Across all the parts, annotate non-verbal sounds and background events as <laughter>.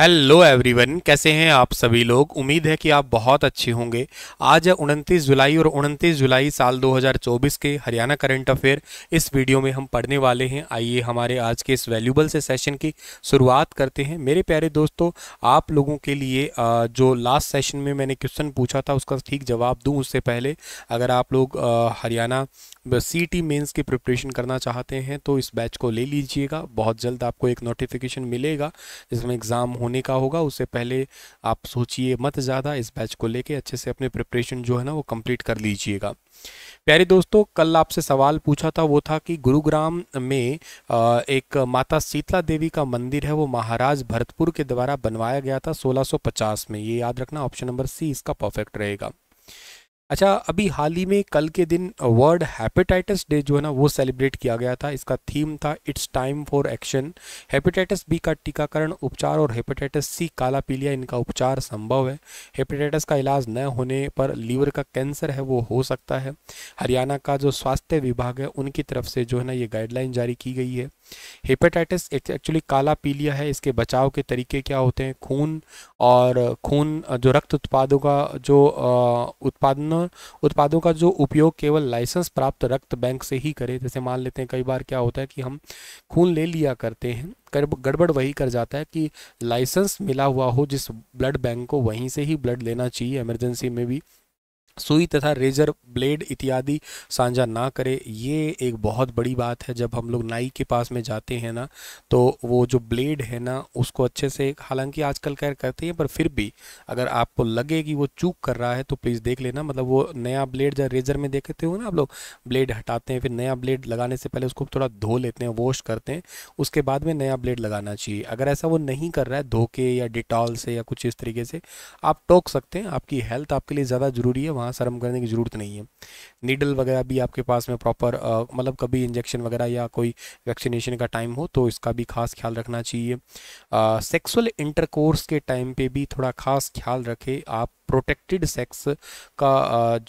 hello everyone कैसे हैं आप सभी लोग उम्मीद है कि आप बहुत अच्छे होंगे आज है उनतीस जुलाई और उनतीस जुलाई साल 2024 के हरियाणा करंट अफेयर इस वीडियो में हम पढ़ने वाले हैं आइए हमारे आज के इस वैल्यूबल से सेशन की शुरुआत करते हैं मेरे प्यारे दोस्तों आप लोगों के लिए जो लास्ट सेशन में मैंने क्वेश्चन पूछा था उसका ठीक जवाब दूँ उससे पहले अगर आप लोग हरियाणा सी टी मेन्स की प्रिपरेशन करना चाहते हैं तो इस बैच को ले लीजिएगा बहुत जल्द आपको एक नोटिफिकेशन मिलेगा जिसमें एग्ज़ाम हो होने का होगा उससे पहले आप सोचिए मत ज़्यादा इस बैच को लेके अच्छे से अपने प्रिपरेशन जो है ना वो कंप्लीट कर लीजिएगा प्यारे दोस्तों कल आपसे सवाल पूछा था वो था कि गुरुग्राम में एक माता शीतला देवी का मंदिर है वो महाराज भरतपुर के द्वारा बनवाया गया था 1650 में ये याद रखना ऑप्शन नंबर सी इसका परफेक्ट रहेगा अच्छा अभी हाल ही में कल के दिन वर्ल्ड हैपेटाइटिस डे जो है ना वो सेलिब्रेट किया गया था इसका थीम था it's time for action hepatitis B का टीकाकरण उपचार और हेपेटाइटिस सी काला पीलिया इनका उपचार संभव है हेपेटाइटिस का इलाज न होने पर लीवर का कैंसर है वो हो सकता है हरियाणा का जो स्वास्थ्य विभाग है उनकी तरफ से जो है ना ये गाइडलाइन जारी की गई है हेपेटाइटिस एक्चुअली काला पीलिया है इसके बचाव के तरीके क्या होते हैं खून और खून जो रक्त उत्पादों का जो उत्पादन उत्पादों का जो उपयोग केवल लाइसेंस प्राप्त रक्त बैंक से ही करें जैसे मान लेते हैं कई बार क्या होता है कि हम खून ले लिया करते हैं गड़बड़ वही कर जाता है कि लाइसेंस मिला हुआ हो जिस ब्लड बैंक को वहीं से ही ब्लड लेना चाहिए इमरजेंसी में भी सुई तथा रेजर ब्लेड इत्यादि साझा ना करें ये एक बहुत बड़ी बात है जब हम लोग नाई के पास में जाते हैं ना तो वो जो ब्लेड है ना उसको अच्छे से हालांकि आजकल खैर करते हैं पर फिर भी अगर आपको लगे कि वो चूक कर रहा है तो प्लीज़ देख लेना मतलब वो नया ब्लेड जब रेजर में देखते हो ना आप लोग ब्लेड हटाते हैं फिर नया ब्लेड लगाने से पहले उसको थोड़ा धो लेते हैं वॉश करते हैं उसके बाद में नया ब्लेड लगाना चाहिए अगर ऐसा वो नहीं कर रहा है धोके या डिटॉल से या कुछ इस तरीके से आप टोक सकते हैं आपकी हेल्थ आपके लिए ज़्यादा ज़रूरी है वहाँ वहाँ शर्म करने की ज़रूरत नहीं है नीडल वगैरह भी आपके पास में प्रॉपर मतलब कभी इंजेक्शन वगैरह या कोई वैक्सीनेशन का टाइम हो तो इसका भी खास ख्याल रखना चाहिए सेक्सुअल इंटरकोर्स के टाइम पे भी थोड़ा खास ख्याल रखें आप प्रोटेक्टेड सेक्स का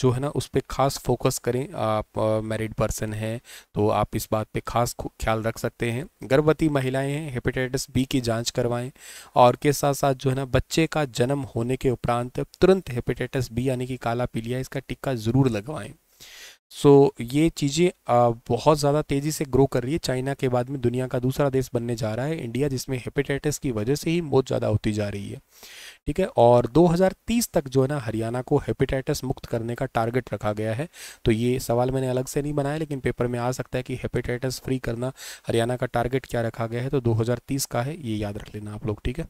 जो है ना उस पर खास फोकस करें आप मैरिड पर्सन हैं तो आप इस बात पे खास ख्याल रख सकते हैं गर्भवती महिलाएं हैं हेपेटाइटिस बी की जांच करवाएं और के साथ साथ जो है ना बच्चे का जन्म होने के उपरांत तुरंत हेपेटाइटिस बी यानी कि काला पीलिया इसका टिक्का ज़रूर लगवाएं सो so, ये चीज़ें बहुत ज़्यादा तेज़ी से ग्रो कर रही है चाइना के बाद में दुनिया का दूसरा देश बनने जा रहा है इंडिया जिसमें हेपेटाइटिस की वजह से ही मौत ज़्यादा होती जा रही है ठीक है और 2030 तक जो है ना हरियाणा को हेपेटाइटिस मुक्त करने का टारगेट रखा गया है तो ये सवाल मैंने अलग से नहीं बनाया लेकिन पेपर में आ सकता है कि हेपेटाइटिस फ्री करना हरियाणा का टारगेट क्या रखा गया है तो दो का है ये याद रख लेना आप लोग ठीक है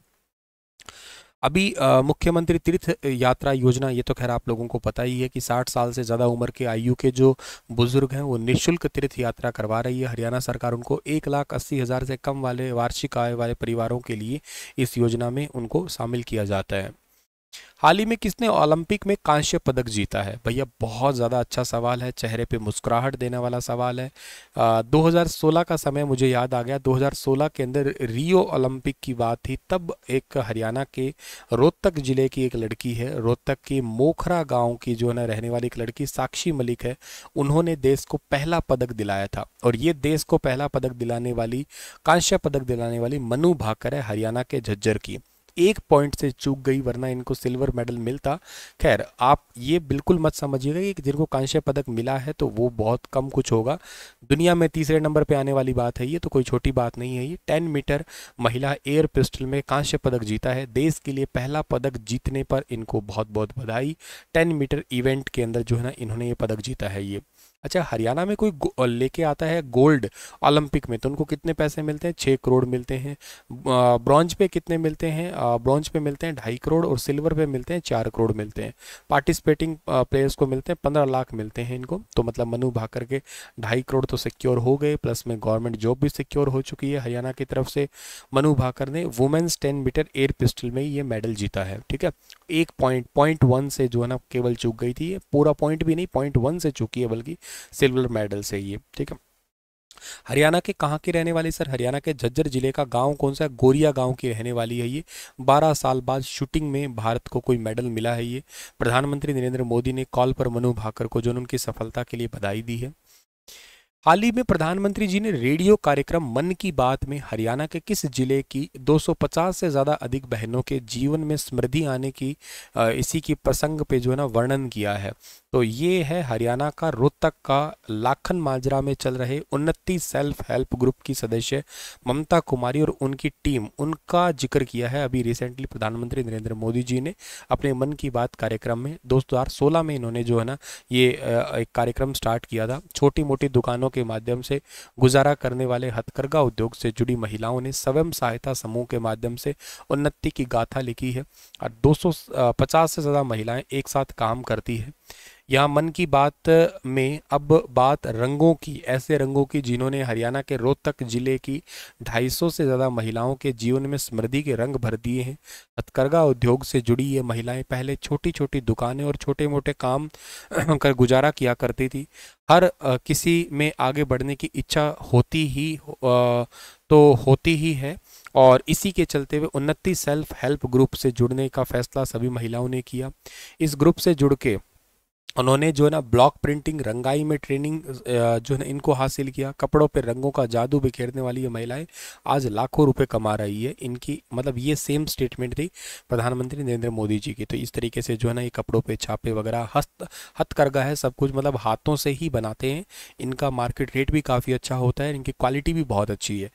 अभी मुख्यमंत्री तीर्थ यात्रा योजना ये तो खैर आप लोगों को पता ही है कि 60 साल से ज़्यादा उम्र के आयु के जो बुजुर्ग हैं वो निःशुल्क तीर्थ यात्रा करवा रही है हरियाणा सरकार उनको एक लाख अस्सी हज़ार से कम वाले वार्षिक आय वाले परिवारों के लिए इस योजना में उनको शामिल किया जाता है हाल ही में किसने ओलंपिक में कांस्य पदक जीता है भैया बहुत ज़्यादा अच्छा सवाल है चेहरे पे मुस्कुराहट देने वाला सवाल है आ, 2016 का समय मुझे याद आ गया 2016 के अंदर रियो ओलंपिक की बात थी तब एक हरियाणा के रोहतक ज़िले की एक लड़की है रोहतक की मोखरा गाँव की जो है ना रहने वाली एक लड़की साक्षी मलिक है उन्होंने देश को पहला पदक दिलाया था और ये देश को पहला पदक दिलाने वाली कांस्य पदक दिलाने वाली मनु भाकर है हरियाणा के झज्जर की एक पॉइंट से चूक गई वरना इनको सिल्वर मेडल मिलता खैर आप ये बिल्कुल मत समझिएगा कि जिनको कांस्य पदक मिला है तो वो बहुत कम कुछ होगा दुनिया में तीसरे नंबर पे आने वाली बात है ये तो कोई छोटी बात नहीं है ये टेन मीटर महिला एयर पिस्टल में कांस्य पदक जीता है देश के लिए पहला पदक जीतने पर इनको बहुत बहुत बधाई टेन मीटर इवेंट के अंदर जो है ना इन्होंने ये पदक जीता है ये अच्छा हरियाणा में कोई लेके आता है गोल्ड ओलंपिक में तो उनको कितने पैसे मिलते हैं छः करोड़ मिलते हैं ब्रॉन्ज पे कितने मिलते हैं ब्रॉन्ज पे मिलते हैं ढाई करोड़ और सिल्वर पे मिलते हैं चार करोड़ मिलते हैं पार्टिसिपेटिंग प्लेयर्स को मिलते हैं पंद्रह लाख मिलते हैं इनको तो मतलब मनु भाकर के ढाई करोड़ तो सिक्योर हो गए प्लस में गवर्नमेंट जॉब भी सिक्योर हो चुकी है हरियाणा की तरफ से मनु भाकर ने women's ten metre air pistol में ये मेडल जीता है ठीक है एक पॉइंट पॉइंट वन से जो है ना केवल चूक गई थी ये पूरा पॉइंट भी नहीं पॉइंट वन से चूकी है बल्कि सिल्वर मेडल से ये ठीक है हरियाणा के कहाँ की रहने वाली सर हरियाणा के झज्जर जिले का गांव कौन सा है गोरिया गांव की रहने वाली है ये 12 साल बाद शूटिंग में भारत को कोई मेडल मिला है ये प्रधानमंत्री नरेंद्र मोदी ने कॉल पर मनु भाकर को जो उनकी सफलता के लिए बधाई दी है हाल ही में प्रधानमंत्री जी ने रेडियो कार्यक्रम मन की बात में हरियाणा के किस जिले की 250 से ज़्यादा अधिक बहनों के जीवन में समृद्धि आने की इसी की प्रसंग पे जो है ना वर्णन किया है तो ये है हरियाणा का रोहतक का लाखन माजरा में चल रहे उन्नतीस सेल्फ हेल्प ग्रुप की सदस्य ममता कुमारी और उनकी टीम उनका जिक्र किया है अभी रिसेंटली प्रधानमंत्री नरेंद्र मोदी जी ने अपने मन की बात कार्यक्रम में दो सोलह में इन्होंने जो है ना ये एक कार्यक्रम स्टार्ट किया था छोटी मोटी दुकानों के माध्यम से गुजारा करने वाले हथकरघा उद्योग से जुड़ी महिलाओं ने स्वयं सहायता समूह के माध्यम से उन्नति की गाथा लिखी है और 250 से ज़्यादा महिलाएं एक साथ काम करती है यहाँ मन की बात में अब बात रंगों की ऐसे रंगों की जिन्होंने हरियाणा के रोहतक जिले की 250 से ज़्यादा महिलाओं के जीवन में समृद्धि के रंग भर दिए हैं हथकरघा उद्योग से जुड़ी ये महिलाएं पहले छोटी छोटी दुकानें और छोटे मोटे काम <clears throat> कर गुजारा किया करती थी हर किसी में आगे बढ़ने की इच्छा होती ही तो होती ही है और इसी के चलते हुए उन्नति सेल्फ हेल्प ग्रुप से जुड़ने का फैसला सभी महिलाओं ने किया इस ग्रुप से जुड़ के उन्होंने जो है ना ब्लॉक प्रिंटिंग रंगाई में ट्रेनिंग जो है इनको हासिल किया कपड़ों पर रंगों का जादू बिखेरने वाली ये महिलाएं आज लाखों रुपए कमा रही है इनकी मतलब ये सेम स्टेटमेंट थी प्रधानमंत्री नरेंद्र मोदी जी की तो इस तरीके से जो है ना ये कपड़ों पे छापे वगैरह हस्त हथकरघा है सब कुछ मतलब हाथों से ही बनाते हैं इनका मार्केट रेट भी काफ़ी अच्छा होता है इनकी क्वालिटी भी बहुत अच्छी है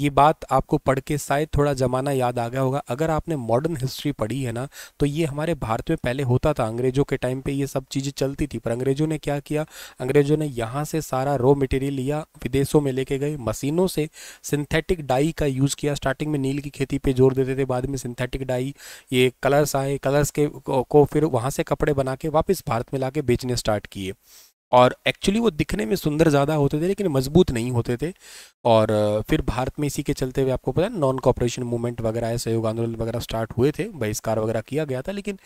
ये बात आपको पढ़ के शायद थोड़ा ज़माना याद आ गया होगा अगर आपने मॉडर्न हिस्ट्री पढ़ी है ना तो ये हमारे भारत में पहले होता था अंग्रेज़ों के टाइम पे ये सब चीज़ें चलती थी पर अंग्रेज़ों ने क्या किया अंग्रेज़ों ने यहाँ से सारा रॉ मटेरियल लिया विदेशों में लेके गए मशीनों से सिंथेटिक डाई का यूज़ किया स्टार्टिंग में नील की खेती पर जोर देते थे बाद में सिंथेटिक डाई ये कलर्स आए कलर्स के को फिर वहाँ से कपड़े बना के वापस भारत में ला बेचने स्टार्ट किए और एक्चुअली वो दिखने में सुंदर ज़्यादा होते थे लेकिन मजबूत नहीं होते थे और फिर भारत में इसी के चलते हुए आपको पता है नॉन कॉपरेशन मूवमेंट वगैरह सहयोग आंदोलन वगैरह स्टार्ट हुए थे बहिष्कार वगैरह किया गया था लेकिन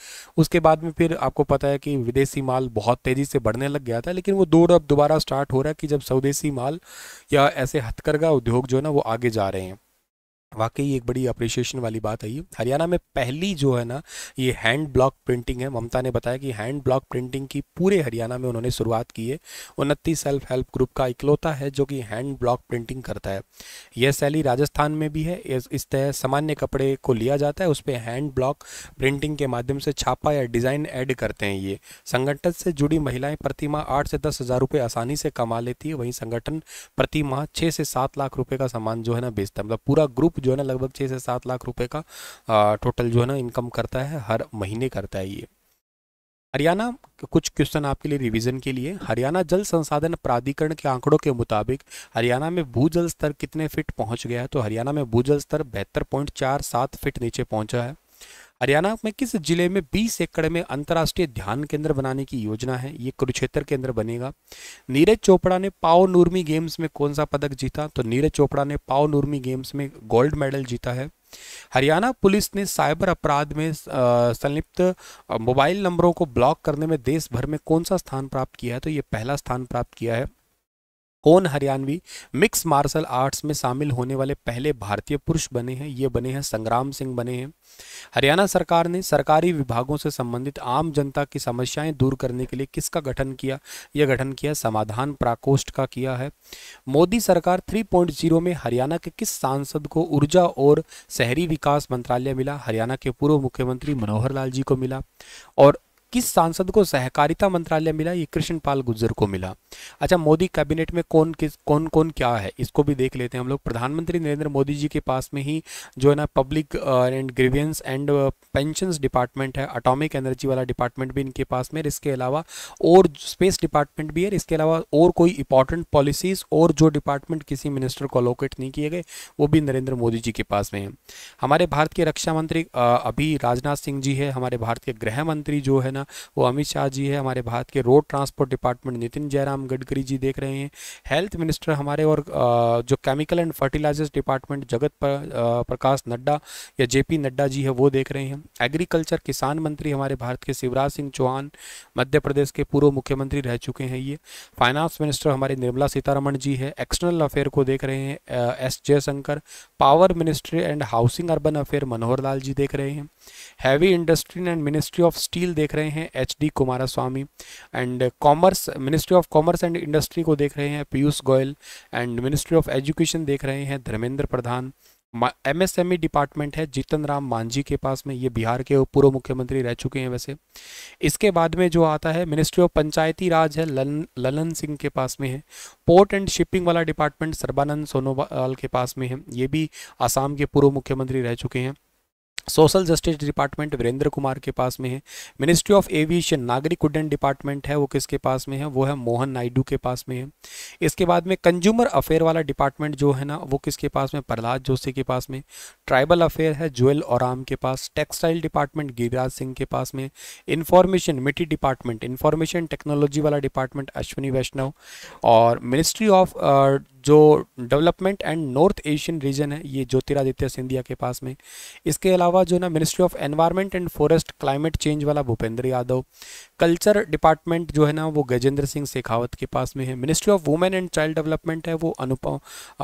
उसके बाद में फिर आपको पता है कि विदेशी माल बहुत तेज़ी से बढ़ने लग गया था लेकिन वो दौर अब दोबारा स्टार्ट हो रहा है कि जब स्वदेशी माल या ऐसे हथकरघा उद्योग जो है ना वो आगे जा रहे हैं वाकई एक बड़ी अप्रिशिएशन वाली बात है ये हरियाणा में पहली जो है ना ये हैंड ब्लॉक प्रिंटिंग है ममता ने बताया कि हैंड ब्लॉक प्रिंटिंग की पूरे हरियाणा में उन्होंने शुरुआत की है उनतीस सेल्फ हेल्प ग्रुप का इकलौता है जो कि हैंड ब्लॉक प्रिंटिंग करता है यह शैली राजस्थान में भी है इस तरह सामान्य कपड़े को लिया जाता है उस पर हैंड ब्लॉक प्रिंटिंग के माध्यम से छापा या डिज़ाइन ऐड करते हैं ये संगठन से जुड़ी महिलाएँ प्रतिमा आठ से दस हज़ार रुपये आसानी से कमा लेती है वहीं संगठन प्रतिमाह छः से सात लाख रुपये का सामान जो है ना बेचता है मतलब पूरा ग्रुप जो है ना लगभग छः से सात लाख रुपए का टोटल जो है ना इनकम करता है हर महीने करता है ये हरियाणा कुछ क्वेश्चन आपके लिए रिवीजन के लिए हरियाणा जल संसाधन प्राधिकरण के आंकड़ों के मुताबिक हरियाणा में भूजल स्तर कितने फिट पहुंच गया है तो हरियाणा में भूजल स्तर बहत्तर पॉइंट चार सात फिट नीचे पहुंचा है हरियाणा में किस जिले में 20 एकड़ में अंतर्राष्ट्रीय ध्यान केंद्र बनाने की योजना है ये कुरुक्षेत्र के अंदर बनेगा नीरज चोपड़ा ने पाओ नूर्मी गेम्स में कौन सा पदक जीता तो नीरज चोपड़ा ने पाओ नूर्मी गेम्स में गोल्ड मेडल जीता है हरियाणा पुलिस ने साइबर अपराध में संलिप्त मोबाइल नंबरों को ब्लॉक करने में देश भर में कौन सा स्थान प्राप्त किया है तो ये पहला स्थान प्राप्त किया है own Haryanvi mix martial arts में शामिल होने वाले पहले भारतीय पुरुष बने हैं ये बने हैं संग्राम सिंह बने हैं हरियाणा सरकार ने सरकारी विभागों से संबंधित आम जनता की समस्याएं दूर करने के लिए किसका गठन किया यह गठन किया समाधान प्राकोष्ठ का किया है मोदी सरकार 3.0 में हरियाणा के किस सांसद को ऊर्जा और शहरी विकास मंत्रालय मिला हरियाणा के पूर्व मुख्यमंत्री मनोहर लाल जी को मिला और किस सांसद को सहकारिता मंत्रालय मिला ये कृष्ण पाल गुजर को मिला अच्छा मोदी कैबिनेट में कौन किस कौन कौन क्या है इसको भी देख लेते हैं हम लोग प्रधानमंत्री नरेंद्र मोदी जी के पास में ही जो है ना public and grievance and pension department है अटोमिक एनर्जी वाला डिपार्टमेंट भी इनके पास में इसके अलावा और स्पेस डिपार्टमेंट भी है इसके अलावा और कोई इंपॉर्टेंट पॉलिसीज और जो डिपार्टमेंट किसी मिनिस्टर को अलोकेट नहीं किए गए वो भी नरेंद्र मोदी जी के पास में है हमारे भारत के रक्षा मंत्री uh, अभी राजनाथ सिंह जी है हमारे भारत के गृह मंत्री जो है ना वो अमित शाह जी है हमारे भारत के road transport department Nitin Jairam Gadkari ji देख रहे हैं हेल्थ मिनिस्टर हमारे और जो केमिकल एंड फर्टिलाइजर्स डिपार्टमेंट जगत प्रकाश नड्डा या जे नड्डा जी है वो देख रहे हैं एग्रीकल्चर किसान मंत्री हमारे भारत के शिवराज सिंह चौहान मध्य प्रदेश के पूर्व मुख्यमंत्री रह चुके हैं ये फाइनेंस मिनिस्टर हमारे निर्मला सीतारमण जी है एक्सटर्नल अफेयर को देख रहे हैं S Jaishankar power ministry and housing urban affair Manohar Lal ji देख रहे हैं heavy industry and ministry of steel देख रहे हैं H D Kumara Swamy and commerce ministry of commerce and industry को देख रहे हैं Piyush Goyal and ministry of education देख रहे हैं धर्मेंद्र प्रधान एमएसएमई डिपार्टमेंट है जीतन राम मांझी के पास में ये बिहार के पूर्व मुख्यमंत्री रह चुके हैं वैसे इसके बाद में जो आता है मिनिस्ट्री ऑफ पंचायती राज है लन, ललन सिंह के पास में है पोर्ट एंड शिपिंग वाला डिपार्टमेंट सर्बानंद सोनोवाल के पास में है ये भी आसाम के पूर्व मुख्यमंत्री रह चुके हैं social justice department Virendra Kumar के पास में है मिनिस्ट्री ऑफ एविएशन नागरिक उड्डयन डिपार्टमेंट है वो किसके पास में है वो है मोहन नायडू के पास में है इसके बाद में कंज्यूमर अफेयर वाला डिपार्टमेंट जो है ना वो किसके पास में प्रहलाद जोशी के पास में ट्राइबल अफेयर है जोएल ओराम के पास टेक्सटाइल डिपार्टमेंट गिरिराज सिंह के पास में इंफॉर्मेशन मिट्टी डिपार्टमेंट इंफॉर्मेशन टेक्नोलॉजी वाला डिपार्टमेंट अश्विनी वैष्णव और मिनिस्ट्री ऑफ जो development and north eastern region है ये ज्योतिरादित्य सिंधिया के पास में इसके अलावा जो ना ministry of environment and forest climate change वाला भूपेंद्र यादव कल्चर डिपार्टमेंट जो है ना वो गजेंद्र सिंह शेखावत के पास में है ministry of women and child development है वो अनुपम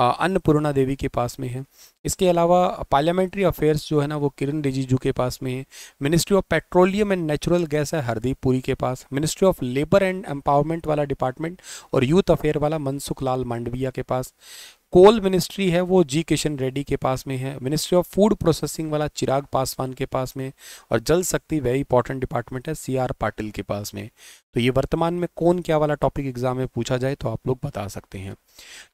अन्नपूर्णा देवी के पास में है इसके अलावा पार्लियामेंट्री अफेयर्स जो है ना वो किरण रिजिजू के पास में है ministry of petroleum and natural gas है हरदीप पुरी के पास ministry of labour and empowerment वाला डिपार्टमेंट और यूथ अफेयर वाला मनसुख लाल मांडविया के पास कोल मिनिस्ट्री है वो जी किशन रेड्डी के पास में है मिनिस्ट्री ऑफ फूड प्रोसेसिंग वाला चिराग पासवान के पास में और जल शक्ति वेरी इंपॉर्टेंट डिपार्टमेंट है सी आर पाटिल के पास में तो ये वर्तमान में कौन क्या वाला टॉपिक एग्जाम में पूछा जाए तो आप लोग बता सकते हैं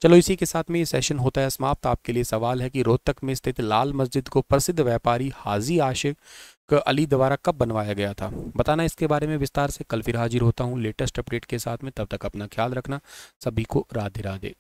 चलो इसी के साथ में ये सेशन होता है समाप्त आपके लिए सवाल है कि रोहतक में स्थित लाल मस्जिद को प्रसिद्ध व्यापारी हाजी आशिक अली द्वारा कब बनवाया गया था बताना इसके बारे में विस्तार से कल फिर हाजिर होता हूँ लेटेस्ट अपडेट के साथ में तब तक अपना ख्याल रखना सभी को राधे राधे